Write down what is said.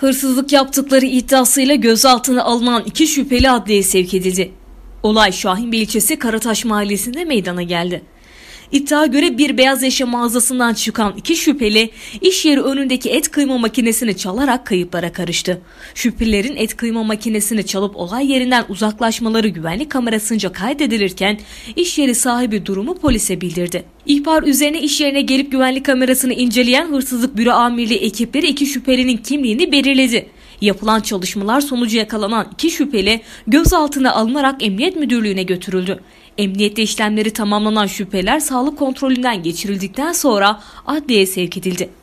Hırsızlık yaptıkları iddiasıyla gözaltına alınan iki şüpheli adliye sevk edildi. Olay Şahinbey ilçesi Karataş mahallesinde meydana geldi. İddia göre bir beyaz eşya mağazasından çıkan iki şüpheli iş yeri önündeki et kıyma makinesini çalarak kayıplara karıştı. Şüphelilerin et kıyma makinesini çalıp olay yerinden uzaklaşmaları güvenlik kamerasınca kaydedilirken iş yeri sahibi durumu polise bildirdi. İhbar üzerine iş yerine gelip güvenlik kamerasını inceleyen hırsızlık büro amirliği ekipleri iki şüphelinin kimliğini belirledi. Yapılan çalışmalar sonucu yakalanan iki şüpheli gözaltına alınarak emniyet müdürlüğüne götürüldü. Emniyette işlemleri tamamlanan şüpheler sağlık kontrolünden geçirildikten sonra adliyeye sevk edildi.